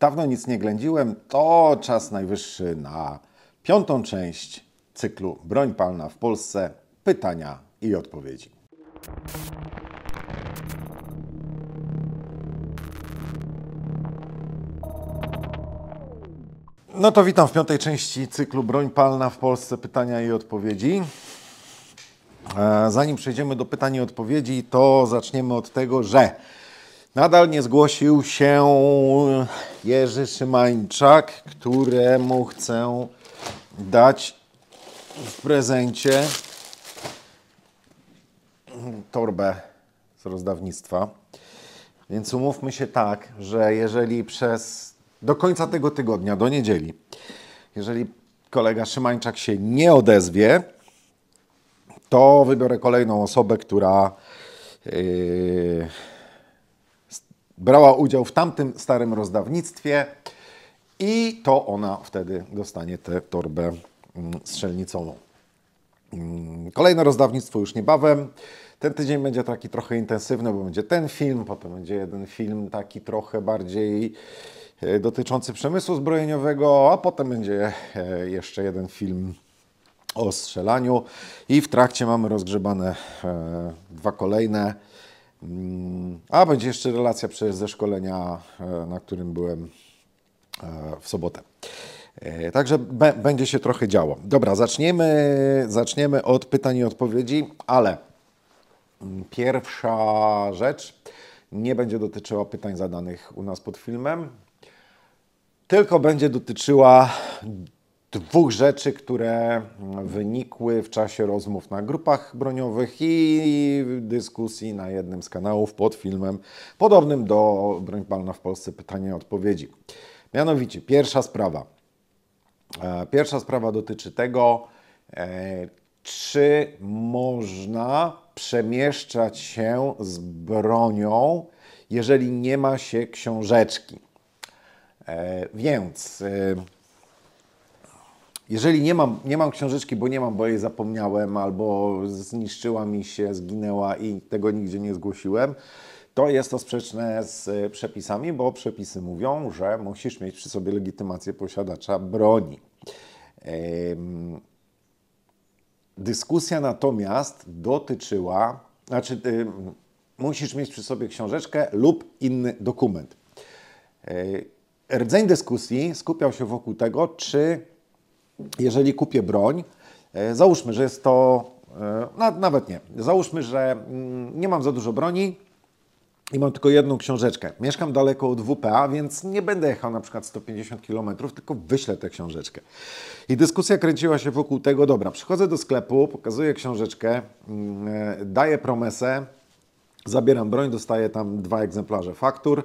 Dawno nic nie ględziłem, to czas najwyższy na piątą część cyklu Broń palna w Polsce. Pytania i odpowiedzi. No to witam w piątej części cyklu Broń palna w Polsce. Pytania i odpowiedzi. E, zanim przejdziemy do pytań i odpowiedzi, to zaczniemy od tego, że Nadal nie zgłosił się Jerzy Szymańczak, któremu chcę dać w prezencie torbę z rozdawnictwa. Więc umówmy się tak, że jeżeli przez do końca tego tygodnia, do niedzieli, jeżeli kolega Szymańczak się nie odezwie, to wybiorę kolejną osobę, która. Yy, brała udział w tamtym starym rozdawnictwie i to ona wtedy dostanie tę torbę mm, strzelnicową. Mm, kolejne rozdawnictwo już niebawem. Ten tydzień będzie taki trochę intensywny, bo będzie ten film, potem będzie jeden film taki trochę bardziej e, dotyczący przemysłu zbrojeniowego, a potem będzie e, jeszcze jeden film o strzelaniu i w trakcie mamy rozgrzebane e, dwa kolejne Mm, a będzie jeszcze relacja ze szkolenia, e, na którym byłem e, w sobotę. E, także będzie się trochę działo. Dobra, zaczniemy, zaczniemy od pytań i odpowiedzi, ale mm, pierwsza rzecz nie będzie dotyczyła pytań zadanych u nas pod filmem, tylko będzie dotyczyła dwóch rzeczy, które mm, wynikły w czasie rozmów na grupach broniowych i dyskusji na jednym z kanałów pod filmem podobnym do Broń Palna w Polsce pytania i odpowiedzi. Mianowicie, pierwsza sprawa. E, pierwsza sprawa dotyczy tego, e, czy można przemieszczać się z bronią, jeżeli nie ma się książeczki. E, więc jeżeli nie mam, nie mam książeczki, bo nie mam, bo jej zapomniałem, albo zniszczyła mi się, zginęła i tego nigdzie nie zgłosiłem, to jest to sprzeczne z e, przepisami, bo przepisy mówią, że musisz mieć przy sobie legitymację posiadacza broni. Dyskusja natomiast dotyczyła, znaczy e, musisz mieć przy sobie książeczkę lub inny dokument. E, rdzeń dyskusji skupiał się wokół tego, czy jeżeli kupię broń, e, załóżmy, że jest to, e, nawet nie, załóżmy, że mm, nie mam za dużo broni, i mam tylko jedną książeczkę. Mieszkam daleko od WPA, więc nie będę jechał na przykład 150 km, tylko wyślę tę książeczkę. I dyskusja kręciła się wokół tego, dobra, przychodzę do sklepu, pokazuję książeczkę, mm, e, daję promesę, zabieram broń, dostaję tam dwa egzemplarze faktur,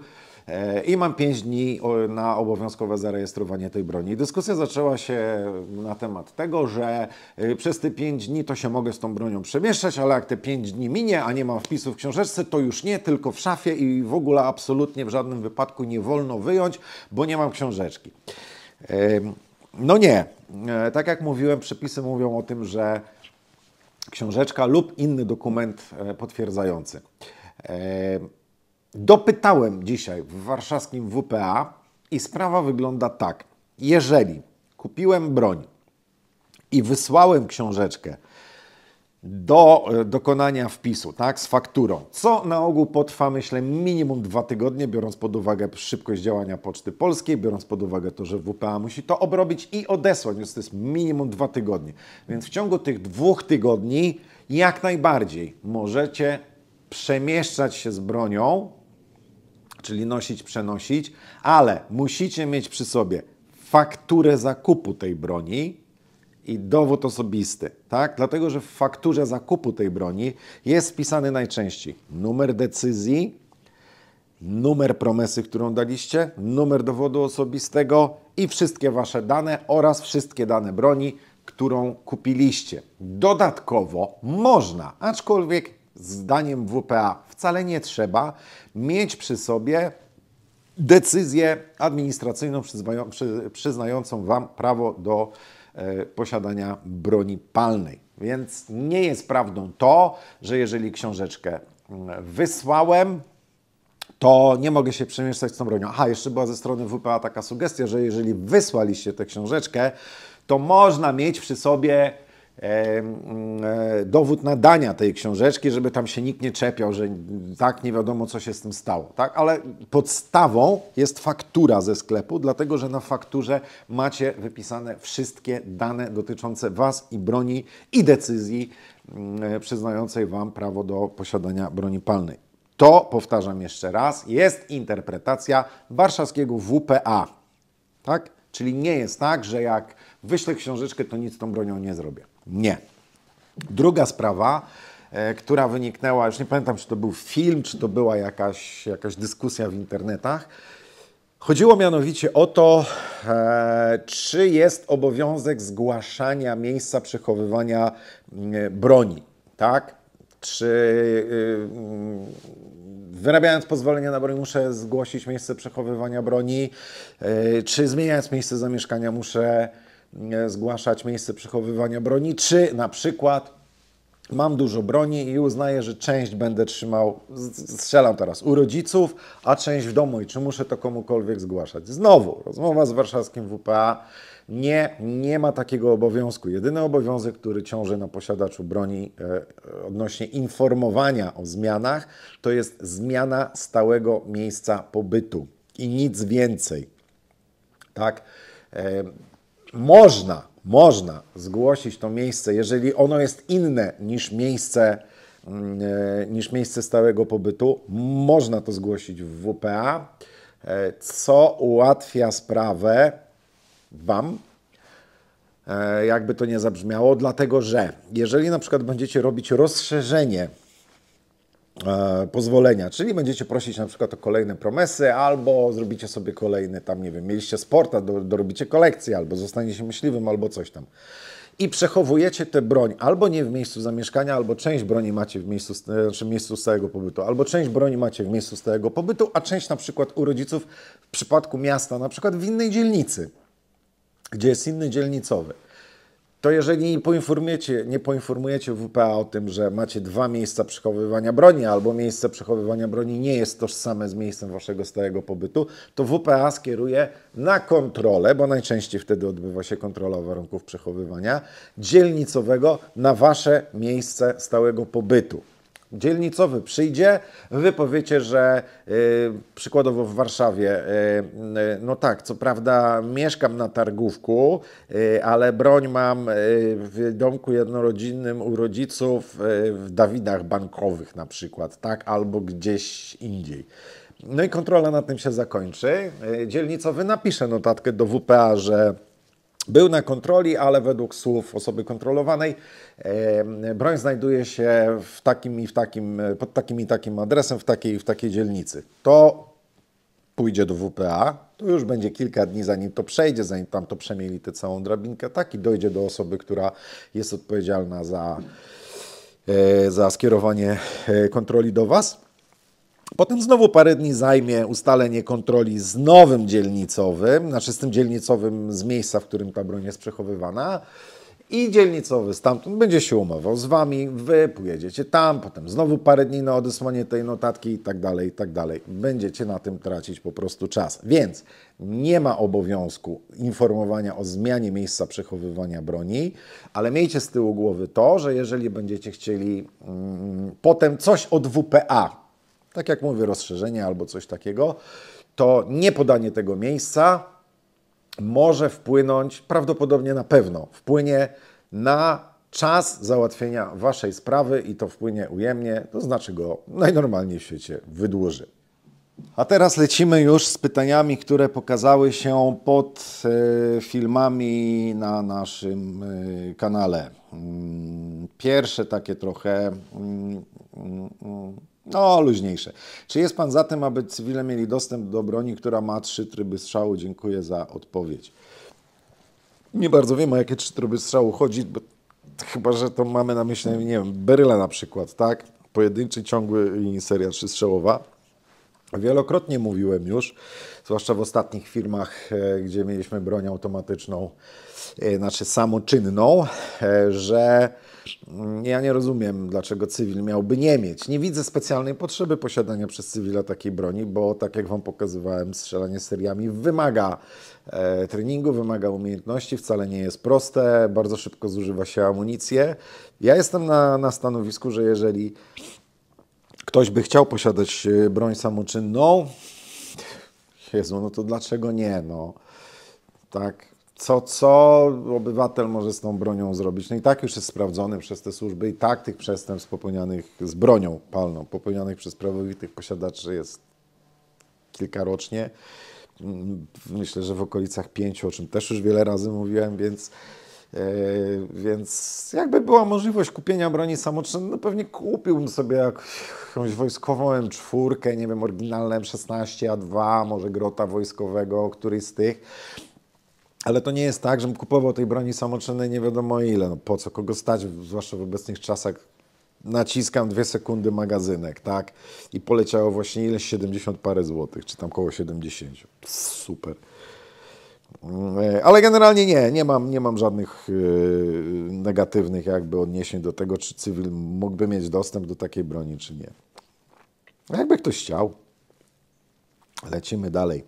E, i mam 5 dni na obowiązkowe zarejestrowanie tej broni. Dyskusja zaczęła się na temat tego, że y, przez te 5 dni to się mogę z tą bronią przemieszczać, ale jak te 5 dni minie, a nie mam wpisu w książeczce, to już nie, tylko w szafie i w ogóle absolutnie w żadnym wypadku nie wolno wyjąć, bo nie mam książeczki. No nie. E, tak jak mówiłem, przepisy mówią o tym, że książeczka lub inny dokument e, potwierdzający. Dopytałem dzisiaj w warszawskim WPA i sprawa wygląda tak. Jeżeli kupiłem broń i wysłałem książeczkę do e, dokonania wpisu, tak, z fakturą, co na ogół potrwa, myślę, minimum dwa tygodnie, biorąc pod uwagę szybkość działania Poczty Polskiej, biorąc pod uwagę to, że WPA musi to obrobić i odesłać, więc to jest minimum dwa tygodnie. Więc w ciągu tych dwóch tygodni jak najbardziej możecie przemieszczać się z bronią czyli nosić, przenosić, ale musicie mieć przy sobie fakturę zakupu tej broni i dowód osobisty, tak? Dlatego, że w fakturze zakupu tej broni jest wpisany najczęściej numer decyzji, numer promesy, którą daliście, numer dowodu osobistego i wszystkie Wasze dane oraz wszystkie dane broni, którą kupiliście. Dodatkowo można, aczkolwiek zdaniem WPA wcale nie trzeba mieć przy sobie decyzję administracyjną przyznającą Wam prawo do e, posiadania broni palnej. Więc nie jest prawdą to, że jeżeli książeczkę mm, wysłałem, to nie mogę się przemieszczać z tą bronią. Aha, jeszcze była ze strony WPA taka sugestia, że jeżeli wysłaliście tę książeczkę, to można mieć przy sobie E, mm, e, dowód nadania tej książeczki, żeby tam się nikt nie czepiał, że tak, nie wiadomo co się z tym stało. Tak? Ale podstawą jest faktura ze sklepu, dlatego że na fakturze macie wypisane wszystkie dane dotyczące Was i broni i decyzji mm, e, przyznającej Wam prawo do posiadania broni palnej. To, powtarzam jeszcze raz, jest interpretacja warszawskiego WPA. Tak? Czyli nie jest tak, że jak wyślę książeczkę, to nic z tą bronią nie zrobię. Nie. Druga sprawa, e, która wyniknęła, już nie pamiętam, czy to był film, czy to była jakaś, jakaś dyskusja w internetach. Chodziło mianowicie o to, e, czy jest obowiązek zgłaszania miejsca przechowywania mm, e, broni, tak? Czy y, mm, wyrabiając pozwolenie na broń muszę zgłosić miejsce przechowywania broni, e, czy zmieniając miejsce zamieszkania muszę E, zgłaszać miejsce przechowywania broni, czy na przykład mam dużo broni i uznaję, że część będę trzymał, strzelam teraz u rodziców, a część w domu i czy muszę to komukolwiek zgłaszać. Znowu, rozmowa z warszawskim WPA. Nie, nie ma takiego obowiązku. Jedyny obowiązek, który ciąży na posiadaczu broni e, e, odnośnie informowania o zmianach, to jest zmiana stałego miejsca pobytu i nic więcej. Tak? E, można, można zgłosić to miejsce, jeżeli ono jest inne niż miejsce, mm, e, niż miejsce stałego pobytu, można to zgłosić w WPA, e, co ułatwia sprawę Wam, e, jakby to nie zabrzmiało, dlatego że jeżeli na przykład będziecie robić rozszerzenie E, pozwolenia, czyli będziecie prosić na przykład o kolejne promesy, albo zrobicie sobie kolejny tam, nie wiem, mieliście sporta, do, dorobicie kolekcję, albo zostaniecie myśliwym, albo coś tam. I przechowujecie tę broń albo nie w miejscu zamieszkania, albo część broni macie w miejscu, e, znaczy miejscu stałego pobytu, albo część broni macie w miejscu stałego pobytu, a część na przykład u rodziców w przypadku miasta, na przykład w innej dzielnicy, gdzie jest inny dzielnicowy to jeżeli poinformujecie, nie poinformujecie WPA o tym, że macie dwa miejsca przechowywania broni, albo miejsce przechowywania broni nie jest tożsame z miejscem waszego stałego pobytu, to WPA skieruje na kontrolę, bo najczęściej wtedy odbywa się kontrola warunków przechowywania dzielnicowego na wasze miejsce stałego pobytu dzielnicowy przyjdzie, wy powiecie, że y, przykładowo w Warszawie, y, y, no tak, co prawda mieszkam na targówku, ale broń mam w domku jednorodzinnym u rodziców w Dawidach Bankowych na przykład, tak, albo gdzieś indziej. No i kontrola na tym się zakończy. Dzielnicowy napisze notatkę do WPA, że był na kontroli, ale według słów osoby kontrolowanej broń znajduje się w takim i w takim, pod takim i takim adresem, w takiej i w takiej dzielnicy. To pójdzie do WPA, to już będzie kilka dni, zanim to przejdzie, zanim tam to przemieli tę całą drabinkę, tak i dojdzie do osoby, która jest odpowiedzialna za, e, za skierowanie e, kontroli do Was. Potem znowu parę dni zajmie ustalenie kontroli z nowym dzielnicowym, znaczy z tym dzielnicowym z miejsca, w którym ta broń jest przechowywana. I dzielnicowy stamtąd będzie się umawiał z wami, wy pojedziecie tam, potem znowu parę dni na odesłanie tej notatki i tak dalej, i tak dalej. Będziecie na tym tracić po prostu czas. Więc nie ma obowiązku informowania o zmianie miejsca przechowywania broni, ale miejcie z tyłu głowy to, że jeżeli będziecie chcieli mm, potem coś od WPA tak jak mówię, rozszerzenie albo coś takiego, to niepodanie tego miejsca może wpłynąć, prawdopodobnie na pewno wpłynie na czas załatwienia Waszej sprawy i to wpłynie ujemnie, to znaczy go najnormalniej w świecie wydłuży. A teraz lecimy już z pytaniami, które pokazały się pod e, filmami na naszym e, kanale. Mm, pierwsze takie trochę mm, mm, no, luźniejsze. Czy jest Pan za tym, aby cywile mieli dostęp do broni, która ma trzy tryby strzału? Dziękuję za odpowiedź. Nie bardzo wiem, o jakie trzy tryby strzału chodzi, bo chyba, że to mamy na myśli, nie wiem, beryla na przykład, tak? Pojedynczy, ciągły i seria trzystrzałowa. Wielokrotnie mówiłem już, zwłaszcza w ostatnich firmach, e, gdzie mieliśmy broń automatyczną, e, znaczy samoczynną, e, że mm, ja nie rozumiem, dlaczego cywil miałby nie mieć. Nie widzę specjalnej potrzeby posiadania przez cywila takiej broni, bo tak jak Wam pokazywałem, strzelanie seriami wymaga treningu, wymaga umiejętności, wcale nie jest proste, bardzo szybko zużywa się amunicję. Ja jestem na, na stanowisku, że jeżeli ktoś by chciał posiadać e, broń samoczynną, Jezu, no to dlaczego nie, no? Tak, co, co obywatel może z tą bronią zrobić. No i tak już jest sprawdzony przez te służby i tak tych przestępstw popełnianych z bronią palną, popełnianych przez prawowitych posiadaczy jest kilka rocznie. Mm, myślę, że w okolicach pięciu, o czym też już wiele razy mówiłem, więc Yy, więc jakby była możliwość kupienia broni samoczynnej, no pewnie kupiłbym sobie jakąś wojskową M4, nie wiem, oryginalne M16 A2, może grota wojskowego, któryś z tych. Ale to nie jest tak, żebym kupował tej broni samoczynnej nie wiadomo ile. No po co, kogo stać, zwłaszcza w obecnych czasach. Naciskam dwie sekundy magazynek, tak? I poleciało właśnie ile? 70 parę złotych, czy tam koło 70. Super. E, ale generalnie nie, nie mam, nie mam żadnych e, negatywnych jakby odniesień do tego, czy cywil mógłby mieć dostęp do takiej broni, czy nie. Jakby ktoś chciał. Lecimy dalej.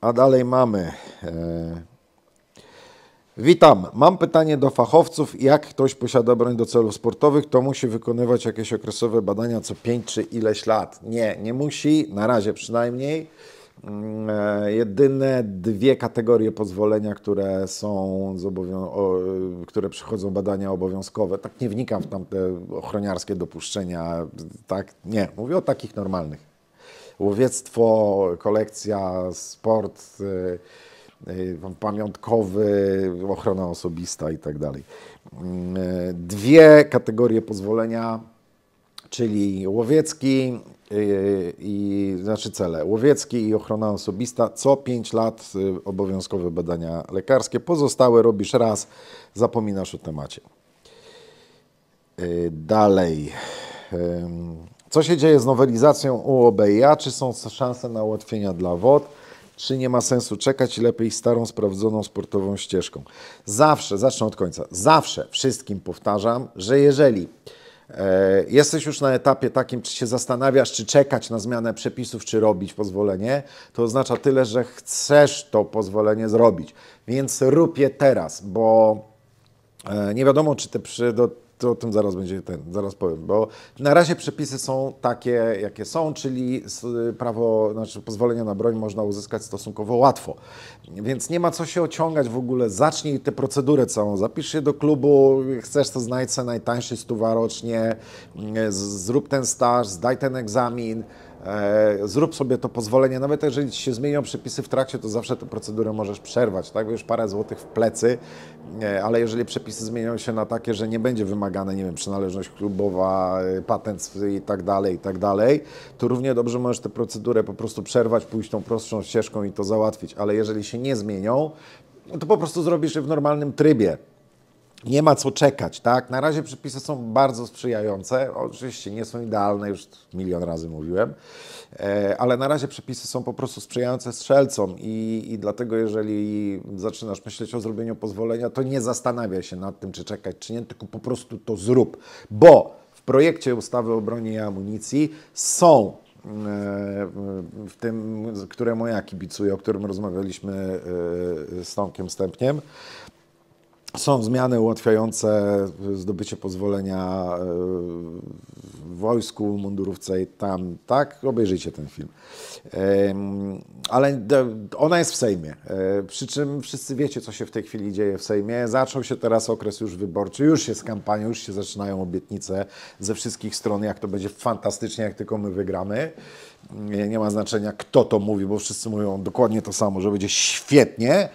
A dalej mamy. E, witam. Mam pytanie do fachowców. Jak ktoś posiada broń do celów sportowych, to musi wykonywać jakieś okresowe badania co 5 czy ileś lat. Nie, nie musi, na razie przynajmniej. E, jedyne dwie kategorie pozwolenia, które są, które przychodzą badania obowiązkowe. Tak nie wnikam w tamte ochroniarskie dopuszczenia, tak, nie, mówię o takich normalnych. Łowiectwo, kolekcja, sport e, e, pamiątkowy, ochrona osobista i tak dalej. Dwie kategorie pozwolenia czyli Łowiecki y, i, znaczy cele Łowiecki i ochrona osobista co 5 lat y, obowiązkowe badania lekarskie. Pozostałe robisz raz, zapominasz o temacie. Y, dalej. Co się dzieje z nowelizacją UOBiA? Czy są szanse na ułatwienia dla WOD? Czy nie ma sensu czekać lepiej starą, sprawdzoną sportową ścieżką? Zawsze, zacznę od końca, zawsze wszystkim powtarzam, że jeżeli E, jesteś już na etapie takim, czy się zastanawiasz, czy czekać na zmianę przepisów, czy robić pozwolenie, to oznacza tyle, że chcesz to pozwolenie zrobić. Więc rób je teraz, bo e, nie wiadomo, czy te do to o tym zaraz będzie ten, zaraz powiem, bo na razie przepisy są takie, jakie są, czyli prawo, znaczy pozwolenie na broń można uzyskać stosunkowo łatwo. Więc nie ma co się ociągać w ogóle, zacznij tę procedurę całą, zapisz się do klubu, chcesz to znajdź najtańszy stuwa rocznie, mm, zrób ten staż, zdaj ten egzamin, E, zrób sobie to pozwolenie, nawet jeżeli się zmienią przepisy w trakcie, to zawsze tę procedurę możesz przerwać, tak? Bo już parę złotych w plecy, e, ale jeżeli przepisy zmienią się na takie, że nie będzie wymagane, nie wiem, przynależność klubowa, e, patent i tak dalej, i tak dalej, to równie dobrze możesz tę procedurę po prostu przerwać, pójść tą prostszą ścieżką i to załatwić, ale jeżeli się nie zmienią, no to po prostu zrobisz je w normalnym trybie nie ma co czekać, tak? Na razie przepisy są bardzo sprzyjające. Oczywiście nie są idealne, już milion razy mówiłem, e, ale na razie przepisy są po prostu sprzyjające strzelcom i, i dlatego jeżeli zaczynasz myśleć o zrobieniu pozwolenia, to nie zastanawiaj się nad tym, czy czekać, czy nie, tylko po prostu to zrób, bo w projekcie ustawy o broni i amunicji są e, w tym, któremu ja kibicuję, o którym rozmawialiśmy e, z Tomkiem Stępniem, są zmiany ułatwiające zdobycie pozwolenia e, w wojsku, mundurówce i tam, tak? Obejrzyjcie ten film. Ale ona jest w Sejmie, e, przy czym wszyscy wiecie, co się w tej chwili dzieje w Sejmie. Zaczął się teraz okres już wyborczy, już jest kampania, już się zaczynają obietnice ze wszystkich stron, jak to będzie fantastycznie, jak tylko my wygramy. Nie ma znaczenia, kto to mówi, bo wszyscy mówią dokładnie to samo, że będzie świetnie.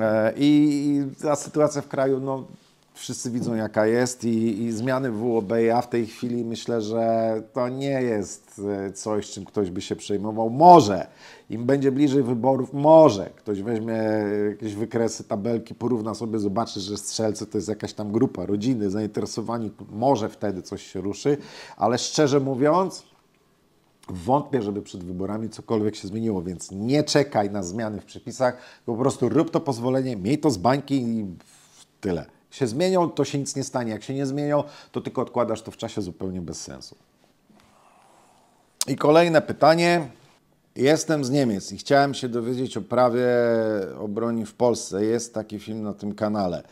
E, I ta sytuacja w kraju, no, wszyscy widzą jaka jest i, i zmiany w WOBA w tej chwili myślę, że to nie jest e, coś, czym ktoś by się przejmował. Może, im będzie bliżej wyborów, może ktoś weźmie jakieś wykresy, tabelki, porówna sobie, zobaczy, że strzelcy to jest jakaś tam grupa, rodziny, zainteresowani, może wtedy coś się ruszy, ale szczerze mówiąc, Wątpię, żeby przed wyborami cokolwiek się zmieniło, więc nie czekaj na zmiany w przepisach, po prostu rób to pozwolenie, miej to z bańki i tyle. Się zmienią, to się nic nie stanie. Jak się nie zmienią, to tylko odkładasz to w czasie zupełnie bez sensu. I kolejne pytanie. Jestem z Niemiec i chciałem się dowiedzieć o prawie o broni w Polsce. Jest taki film na tym kanale.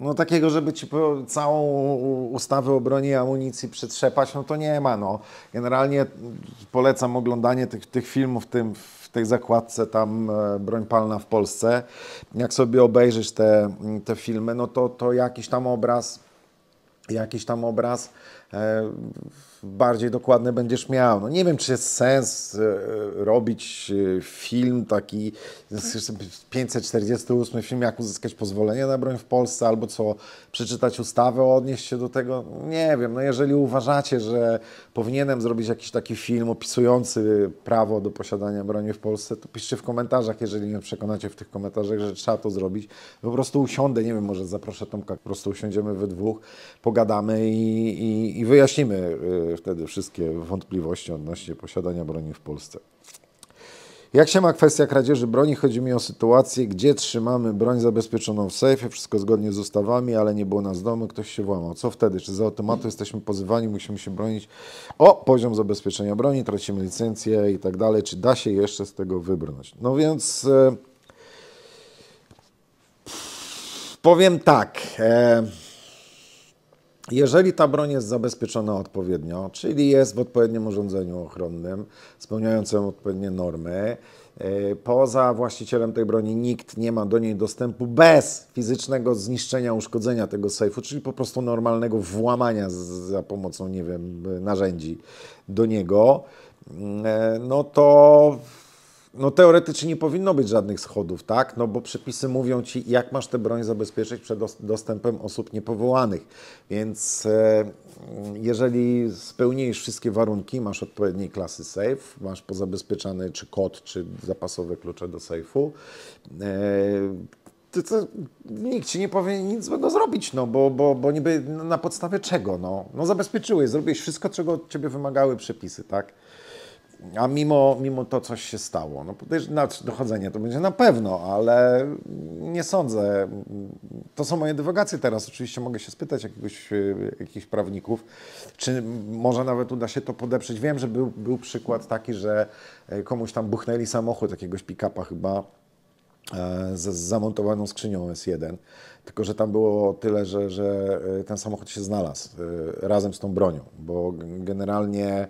No takiego, żeby ci całą ustawę o broni i amunicji przytrzepać, no to nie ma. No. Generalnie polecam oglądanie tych, tych filmów w, tym, w tej zakładce tam e, broń palna w Polsce. Jak sobie obejrzysz te, te filmy, no to, to jakiś tam obraz, jakiś tam obraz e, bardziej dokładne będziesz miał. No nie wiem, czy jest sens e, robić e, film taki, 548 film, jak uzyskać pozwolenie na broń w Polsce, albo co, przeczytać ustawę, odnieść się do tego. Nie wiem, no jeżeli uważacie, że powinienem zrobić jakiś taki film opisujący prawo do posiadania broni w Polsce, to piszcie w komentarzach, jeżeli mnie przekonacie w tych komentarzach, że trzeba to zrobić. Po prostu usiądę, nie wiem, może zaproszę Tomka, po prostu usiądziemy we dwóch, pogadamy i, i, i wyjaśnimy e, wtedy wszystkie wątpliwości odnośnie posiadania broni w Polsce. Jak się ma kwestia kradzieży broni? Chodzi mi o sytuację, gdzie trzymamy broń zabezpieczoną w sejfie, wszystko zgodnie z ustawami, ale nie było nas w domu, ktoś się włamał. Co wtedy? Czy za automatu jesteśmy pozywani, musimy się bronić? O, poziom zabezpieczenia broni, tracimy licencję i tak dalej. Czy da się jeszcze z tego wybrnąć? No więc e, powiem tak. E, jeżeli ta broń jest zabezpieczona odpowiednio, czyli jest w odpowiednim urządzeniu ochronnym, spełniającym odpowiednie normy, e, poza właścicielem tej broni nikt nie ma do niej dostępu bez fizycznego zniszczenia, uszkodzenia tego sejfu, czyli po prostu normalnego włamania za pomocą, nie wiem, narzędzi do niego, mm, e, no to no teoretycznie nie powinno być żadnych schodów, tak? No bo przepisy mówią ci, jak masz tę broń zabezpieczyć przed dostępem osób niepowołanych. Więc e, jeżeli spełnisz wszystkie warunki, masz odpowiedniej klasy safe, masz pozabezpieczany czy kod, czy zapasowe klucze do safe'u, e, to, to, nikt ci nie powie nic złego zrobić, no bo, bo, bo niby na podstawie czego, no? No zabezpieczyłeś, zrobiłeś wszystko, czego od ciebie wymagały przepisy, tak? A mimo, mimo to coś się stało. No, znaczy, dochodzenie to będzie na pewno, ale nie sądzę. To są moje dywagacje teraz. Oczywiście mogę się spytać jakiegoś, e, jakichś prawników, czy może nawet uda się to podeprzeć. Wiem, że był, był przykład taki, że e, komuś tam buchnęli samochód, jakiegoś pick-upa chyba, e, z zamontowaną skrzynią S1, tylko że tam było tyle, że, że ten samochód się znalazł razem z tą bronią, bo generalnie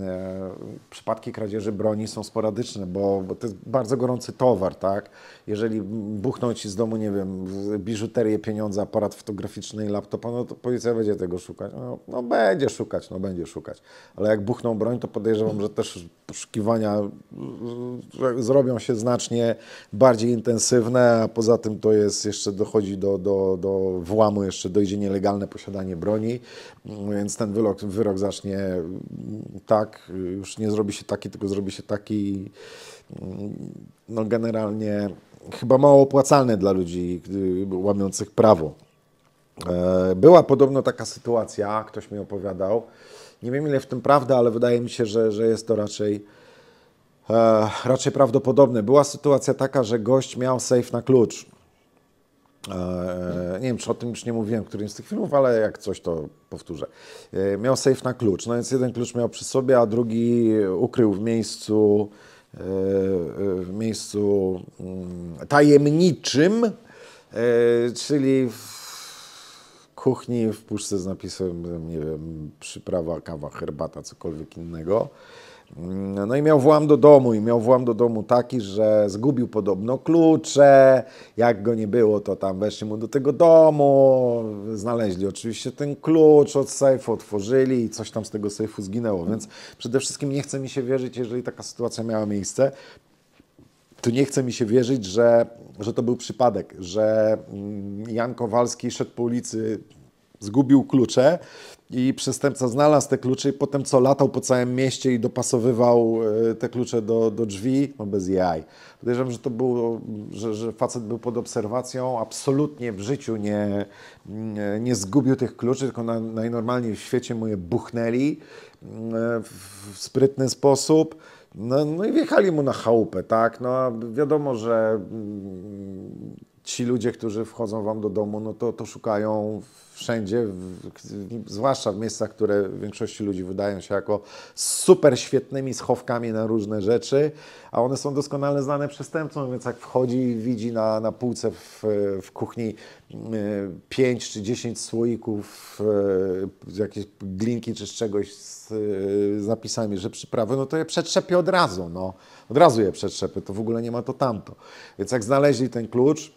E, przypadki kradzieży broni są sporadyczne, bo, bo, to jest bardzo gorący towar, tak? Jeżeli buchną ci z domu, nie wiem, biżuterię, pieniądze, aparat fotograficzny i laptopa, no to policja będzie tego szukać. No, no, będzie szukać, no będzie szukać. Ale jak buchną broń, to podejrzewam, że też poszukiwania e, zrobią się znacznie bardziej intensywne, a poza tym to jest jeszcze dochodzi do, do, do włamu, jeszcze dojdzie nielegalne posiadanie broni, więc ten wyrok, wyrok zacznie tak, już nie zrobi się taki, tylko zrobi się taki no generalnie chyba mało opłacalny dla ludzi łamiących prawo. E, była podobno taka sytuacja, ktoś mi opowiadał. Nie wiem ile w tym prawda, ale wydaje mi się, że, że jest to raczej, e, raczej prawdopodobne. Była sytuacja taka, że gość miał safe na klucz E, e, nie wiem, czy o tym już nie mówiłem w którymś z tych filmów, ale jak coś, to powtórzę. E, miał safe na klucz, no więc jeden klucz miał przy sobie, a drugi ukrył w miejscu, w miejscu mm, tajemniczym, czyli w kuchni, w puszce z napisem, nie wiem, przyprawa, kawa, herbata, cokolwiek innego. Mm, no i miał włam do domu i miał włam do domu taki, że zgubił podobno klucze, jak go nie było, to tam weszli mu do tego domu, znaleźli oczywiście ten klucz od sejfu, otworzyli i coś tam z tego sejfu zginęło, więc przede wszystkim nie chce mi się wierzyć, jeżeli taka sytuacja miała miejsce, to nie chce mi się wierzyć, że, że to był przypadek, że mm, Jan Kowalski szedł po ulicy, zgubił klucze, i przestępca znalazł te klucze i potem co, latał po całym mieście i dopasowywał e, te klucze do, do drzwi, no bez jaj. Podejrzewam, że to było, że, że facet był pod obserwacją, absolutnie w życiu nie, nie, nie zgubił tych kluczy, tylko na, najnormalniej w świecie mu je buchnęli e, w sprytny sposób. No, no i wjechali mu na chałupę, tak? No a wiadomo, że mm, ci ludzie, którzy wchodzą wam do domu, no to, to szukają wszędzie, w, zwłaszcza w miejscach, które większości ludzi wydają się jako super świetnymi schowkami na różne rzeczy, a one są doskonale znane przestępcom, więc jak wchodzi i widzi na, na półce w, w kuchni 5 mm, czy 10 słoików, e, jakieś glinki czy z czegoś z, e, z napisami, że przyprawy, no to je przetrzepię od razu, no. Od razu je przetrzepię, to w ogóle nie ma to tamto. Więc jak znaleźli ten klucz,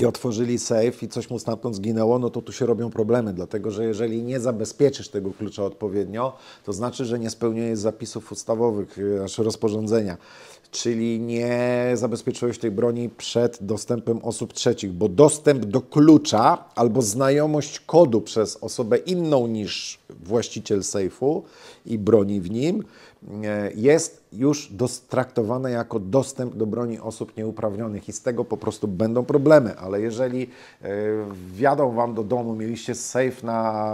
i otworzyli safe i coś mu stamtąd zginęło, no to tu się robią problemy, dlatego że jeżeli nie zabezpieczysz tego klucza odpowiednio, to znaczy, że nie spełniłeś zapisów ustawowych, e, aż rozporządzenia, czyli nie zabezpieczyłeś tej broni przed dostępem osób trzecich, bo dostęp do klucza albo znajomość kodu przez osobę inną niż właściciel safe'u i broni w nim E, jest już traktowane jako dostęp do broni osób nieuprawnionych i z tego po prostu będą problemy, ale jeżeli e, wjadą Wam do domu, mieliście safe na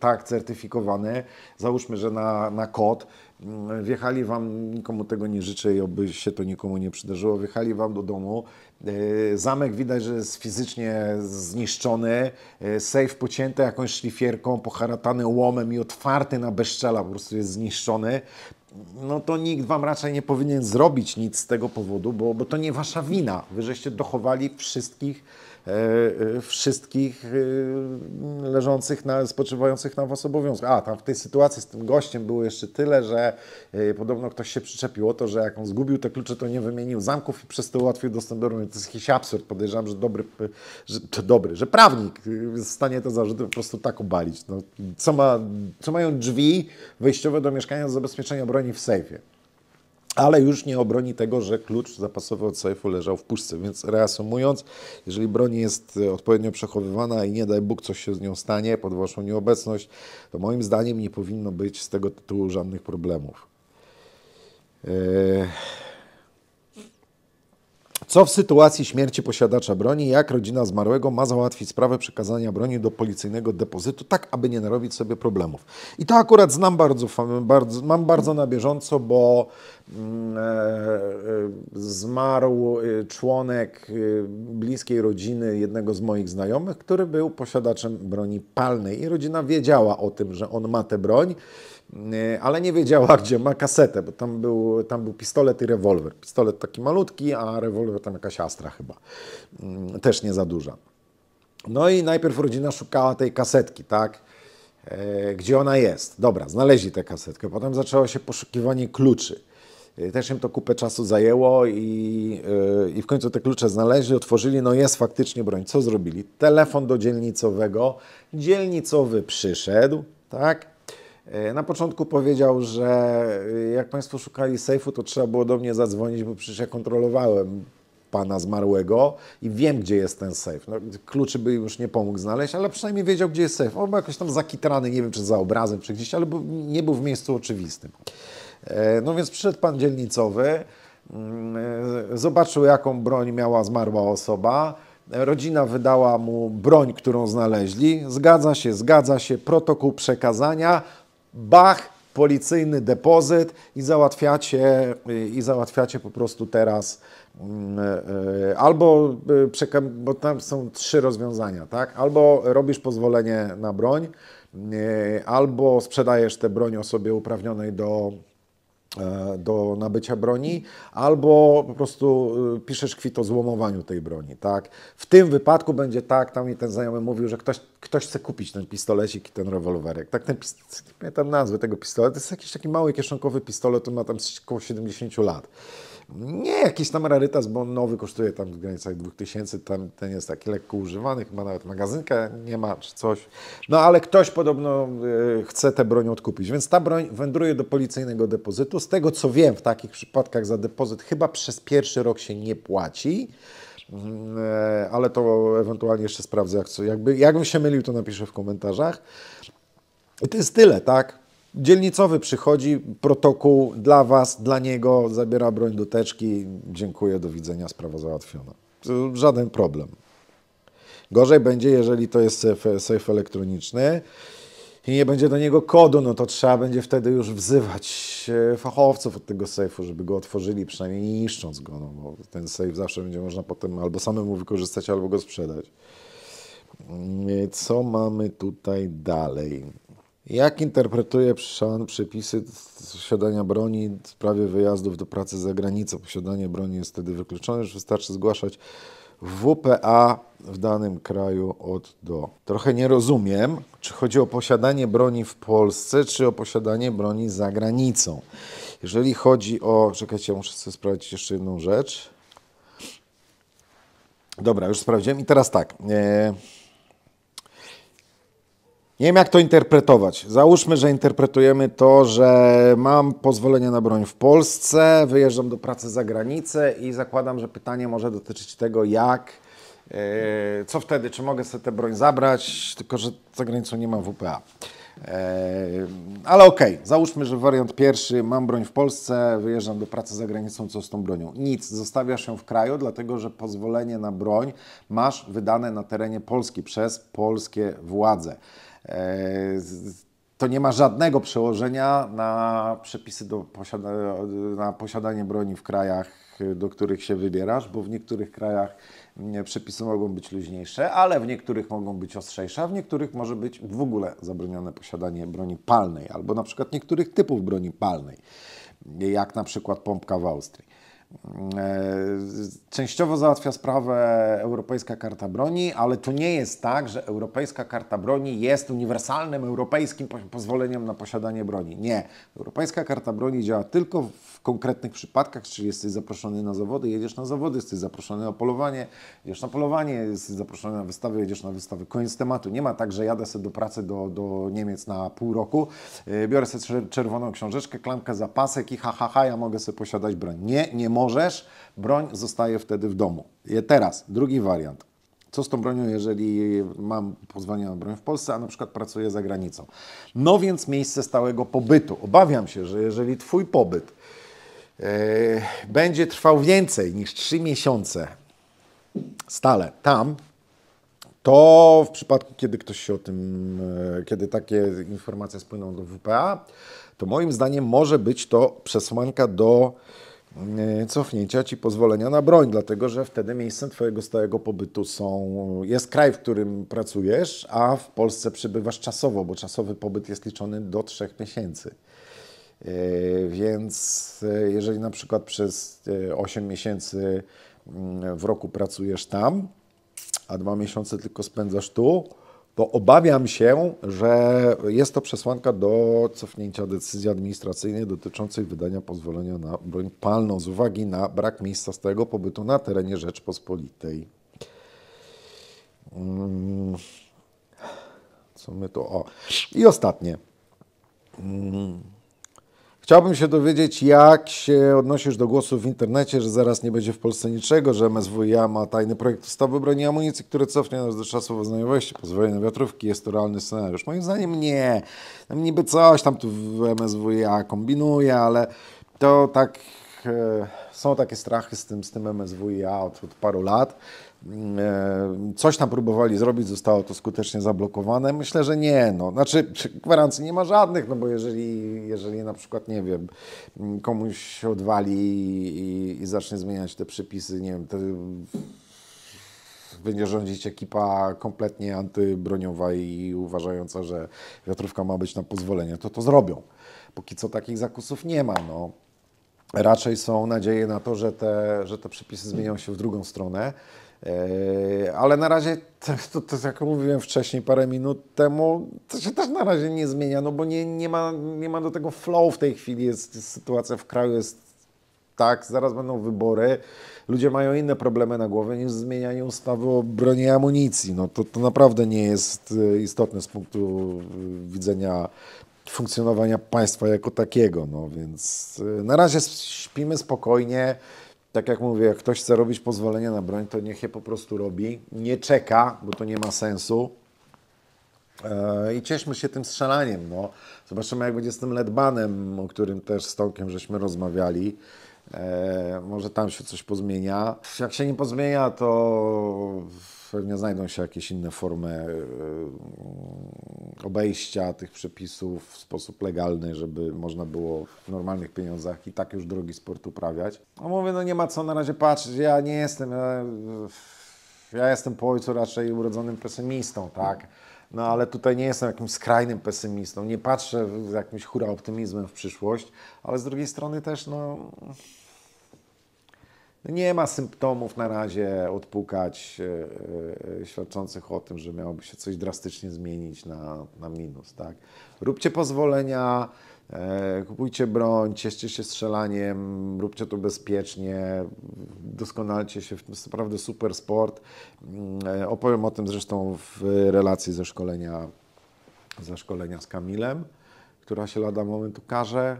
tak certyfikowany, załóżmy, że na, na kod, Mm, wjechali wam, nikomu tego nie życzę i oby się to nikomu nie przydarzyło, wjechali wam do domu. E, zamek widać, że jest fizycznie zniszczony, e, sejf pocięty jakąś szlifierką, poharatany łomem i otwarty na bezczela, po prostu jest zniszczony no to nikt wam raczej nie powinien zrobić nic z tego powodu, bo, bo to nie wasza wina. Wy żeście dochowali wszystkich E, e, wszystkich e, leżących, na, spoczywających na was obowiązków. A, tam w tej sytuacji z tym gościem było jeszcze tyle, że podobno ktoś się przyczepił o to, że jak on zgubił te klucze, to nie wymienił zamków i przez to ułatwił dostęp do rumy. To jest jakiś absurd. Podejrzewam, że dobry, że, to dobry, że prawnik jest w stanie te zarzuty po prostu tak obalić. No, co, ma, co mają drzwi wejściowe do mieszkania z zabezpieczenia broni w sejfie? ale już nie obroni tego, że klucz zapasowy od sejfu leżał w puszce. Więc reasumując, jeżeli broń jest e, odpowiednio przechowywana i nie daj Bóg coś się z nią stanie pod Waszą nieobecność, to moim zdaniem nie powinno być z tego tytułu żadnych problemów. Yy... Co w sytuacji śmierci posiadacza broni? Jak rodzina zmarłego ma załatwić sprawę przekazania broni do policyjnego depozytu, tak aby nie narobić sobie problemów? I to akurat znam bardzo, bardzo mam bardzo na bieżąco, bo mm, e, e, zmarł y, członek y, bliskiej rodziny jednego z moich znajomych, który był posiadaczem broni palnej i rodzina wiedziała o tym, że on ma tę broń. Y, ale nie wiedziała, gdzie ma kasetę, bo tam był, tam był pistolet i rewolwer. Pistolet taki malutki, a rewolwer tam jakaś astra chyba, mm, też nie za duża. No i najpierw rodzina szukała tej kasetki, tak? E, gdzie ona jest? Dobra, znaleźli tę kasetkę. Potem zaczęło się poszukiwanie kluczy. E, też im to kupę czasu zajęło i, e, i w końcu te klucze znaleźli, otworzyli, no jest faktycznie broń. Co zrobili? Telefon do dzielnicowego. Dzielnicowy przyszedł, tak? E, na początku powiedział, że e, jak Państwo szukali sejfu, to trzeba było do mnie zadzwonić, bo przecież ja kontrolowałem pana zmarłego i wiem, gdzie jest ten sejf. No, kluczy by już nie pomógł znaleźć, ale przynajmniej wiedział, gdzie jest sejf. On był jakoś tam zakitrany, nie wiem, czy za obrazem, czy gdzieś, ale nie był w miejscu oczywistym. E, no więc przyszedł pan dzielnicowy, mm, zobaczył, jaką broń miała zmarła osoba, rodzina wydała mu broń, którą znaleźli. Zgadza się, zgadza się, protokół przekazania bach, policyjny depozyt i załatwiacie, y, i załatwiacie po prostu teraz mm, y, albo, y, bo tam są trzy rozwiązania, tak? Albo robisz pozwolenie na broń, albo sprzedajesz tę broń osobie uprawnionej do E, do nabycia broni, albo po prostu y, piszesz kwit o złomowaniu tej broni, tak? W tym wypadku będzie tak, tam mi ten znajomy mówił, że ktoś, ktoś chce kupić ten pistolecik i ten rewolwerek, tak? Ten pistolet, tam nazwy tego pistoletu, to jest jakiś taki mały kieszonkowy pistolet, on ma tam około 70 lat. Nie jakiś tam rarytas, bo nowy kosztuje tam w granicach 2000, tam ten jest taki lekko używany, chyba nawet magazynka nie ma czy coś. No ale ktoś podobno y, chce tę broń odkupić, więc ta broń wędruje do policyjnego depozytu. Z tego co wiem, w takich przypadkach za depozyt chyba przez pierwszy rok się nie płaci mm, e, ale to ewentualnie jeszcze sprawdzę, jak co. Jakby, jakbym się mylił, to napiszę w komentarzach. I to jest tyle, tak? Dzielnicowy przychodzi, protokół dla Was, dla niego, zabiera broń do teczki. Dziękuję, do widzenia, sprawa załatwiona. Żaden problem. Gorzej będzie, jeżeli to jest sejf, elektroniczny i nie będzie do niego kodu, no to trzeba będzie wtedy już wzywać e, fachowców od tego sejfu, żeby go otworzyli, przynajmniej nie niszcząc go, no bo ten sejf zawsze będzie można potem albo samemu wykorzystać, albo go sprzedać. E, co mamy tutaj dalej? Jak interpretuje pan przepisy posiadania broni w sprawie wyjazdów do pracy za granicą? Posiadanie broni jest wtedy wykluczone, już wystarczy zgłaszać WPA w danym kraju od do. Trochę nie rozumiem, czy chodzi o posiadanie broni w Polsce, czy o posiadanie broni za granicą. Jeżeli chodzi o. Czekajcie, muszę sobie sprawdzić jeszcze jedną rzecz. Dobra, już sprawdziłem. I teraz tak. Eee... Nie wiem, jak to interpretować. Załóżmy, że interpretujemy to, że mam pozwolenie na broń w Polsce, wyjeżdżam do pracy za granicę i zakładam, że pytanie może dotyczyć tego, jak, e, co wtedy, czy mogę sobie tę broń zabrać, tylko że za granicą nie mam WPA. E, ale okej, okay. załóżmy, że wariant pierwszy, mam broń w Polsce, wyjeżdżam do pracy za granicą, co z tą bronią? Nic, zostawiasz ją w kraju, dlatego że pozwolenie na broń masz wydane na terenie Polski przez polskie władze. E, to nie ma żadnego przełożenia na przepisy do posiada na posiadanie broni w krajach, do których się wybierasz, bo w niektórych krajach mm, przepisy mogą być luźniejsze, ale w niektórych mogą być ostrzejsze, a w niektórych może być w ogóle zabronione posiadanie broni palnej albo na przykład niektórych typów broni palnej, jak na przykład pompka w Austrii. E, częściowo załatwia sprawę Europejska Karta Broni, ale to nie jest tak, że Europejska Karta Broni jest uniwersalnym europejskim pozwoleniem na posiadanie broni. Nie. Europejska Karta Broni działa tylko w konkretnych przypadkach, czyli jesteś zaproszony na zawody, jedziesz na zawody, jesteś zaproszony na polowanie, jedziesz na polowanie, jesteś zaproszony na wystawę, jedziesz na wystawę. Koniec tematu. Nie ma tak, że jadę sobie do pracy do, do Niemiec na pół roku, e, biorę sobie czerwoną książeczkę, klamkę za pasek i ha, ha, ha, ja mogę sobie posiadać broń. Nie, nie mogę możesz, broń zostaje wtedy w domu. Teraz, drugi wariant. Co z tą bronią, jeżeli mam pozwolenie na broń w Polsce, a na przykład pracuję za granicą? No więc miejsce stałego pobytu. Obawiam się, że jeżeli Twój pobyt yy, będzie trwał więcej niż 3 miesiące stale tam, to w przypadku, kiedy ktoś się o tym, e, kiedy takie informacje spłyną do WPA, to moim zdaniem może być to przesłanka do E, cofnięcia ci pozwolenia na broń, dlatego że wtedy miejscem twojego stałego pobytu są, jest kraj, w którym pracujesz, a w Polsce przybywasz czasowo, bo czasowy pobyt jest liczony do trzech miesięcy. E, więc e, jeżeli na przykład przez 8 miesięcy mm, w roku pracujesz tam, a dwa miesiące tylko spędzasz tu, to obawiam się, że jest to przesłanka do cofnięcia decyzji administracyjnej dotyczącej wydania pozwolenia na broń palną z uwagi na brak miejsca stałego pobytu na terenie Rzeczpospolitej. Mm. Co my tu? O. I ostatnie. Mm. Chciałbym się dowiedzieć, jak się odnosisz do głosów w internecie, że zaraz nie będzie w Polsce niczego, że MSWiA ma tajny projekt ustawy o broni i amunicji, który cofnie nas do czasów oznajomości, pozwolenie na wiatrówki, jest to realny scenariusz. Moim zdaniem nie. Tam niby coś tam tu w MSWiA kombinuje, ale to tak... E są takie strachy z tym, z tym MSWiA od, od paru lat. Mm, e, coś tam próbowali zrobić, zostało to skutecznie zablokowane. Myślę, że nie. No. Znaczy, gwarancji nie ma żadnych, no bo jeżeli, jeżeli na przykład, nie wiem, mm, komuś się odwali i, i zacznie zmieniać te przepisy, nie wiem, to będzie rządzić ekipa kompletnie antybroniowa i uważająca, że wiatrówka ma być na pozwolenie, to to zrobią. Póki co takich zakusów nie ma. No raczej są nadzieje na to, że te, że te przepisy zmienią się w drugą stronę. E, ale na razie, to, to, to, jak mówiłem wcześniej, parę minut temu, to się też na razie nie zmienia, no bo nie, nie, ma, nie ma do tego flow w tej chwili. Jest, jest sytuacja w kraju jest tak, zaraz będą wybory. Ludzie mają inne problemy na głowie niż zmienianie ustawy o broni i amunicji. No to, to naprawdę nie jest e, istotne z punktu widzenia funkcjonowania państwa jako takiego. No więc y, na razie śpimy spokojnie. Tak jak mówię, jak ktoś chce robić pozwolenie na broń, to niech je po prostu robi. Nie czeka, bo to nie ma sensu. E, I cieszmy się tym strzelaniem. No. Zobaczymy, jak będzie z tym ledbanem, o którym też z Tomkiem żeśmy rozmawiali. E, może tam się coś pozmienia. Jak się nie pozmienia, to pewnie znajdą się jakieś inne formy e, obejścia tych przepisów w sposób legalny, żeby można było w normalnych pieniądzach i tak już drogi sport uprawiać. No mówię, no nie ma co na razie patrzeć, ja nie jestem, ja, e, ja jestem po ojcu raczej urodzonym pesymistą, tak? No ale tutaj nie jestem jakimś skrajnym pesymistą, nie patrzę z jakimś hura optymizmem w przyszłość, ale z drugiej strony też no... No nie ma symptomów na razie odpukać yy, świadczących o tym, że miałoby się coś drastycznie zmienić na, na minus. Tak? Róbcie pozwolenia, yy, kupujcie broń, cieszcie się strzelaniem, róbcie to bezpiecznie, doskonalcie się, to jest naprawdę super sport. Yy, opowiem o tym zresztą w relacji ze szkolenia, ze szkolenia z Kamilem, która się lada moment ukaże.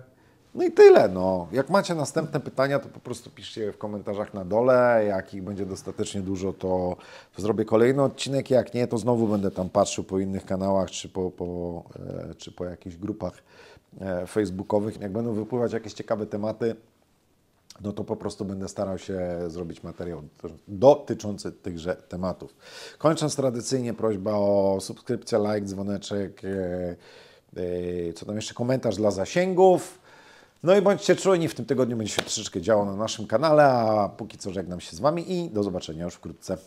No i tyle. No. Jak macie następne pytania, to po prostu piszcie je w komentarzach na dole. Jak ich będzie dostatecznie dużo, to, zrobię kolejny odcinek. Jak nie, to znowu będę tam patrzył po innych kanałach czy po, po, e, czy po jakichś grupach e, facebookowych. Jak będą wypływać jakieś ciekawe tematy, no to po prostu będę starał się zrobić materiał dotyczący tychże tematów. Kończąc tradycyjnie prośba o subskrypcję, like, dzwoneczek, e, co tam jeszcze, komentarz dla zasięgów. No i bądźcie czujni, w tym tygodniu będzie się troszeczkę działo na naszym kanale, a póki co żegnam się z Wami i do zobaczenia już wkrótce.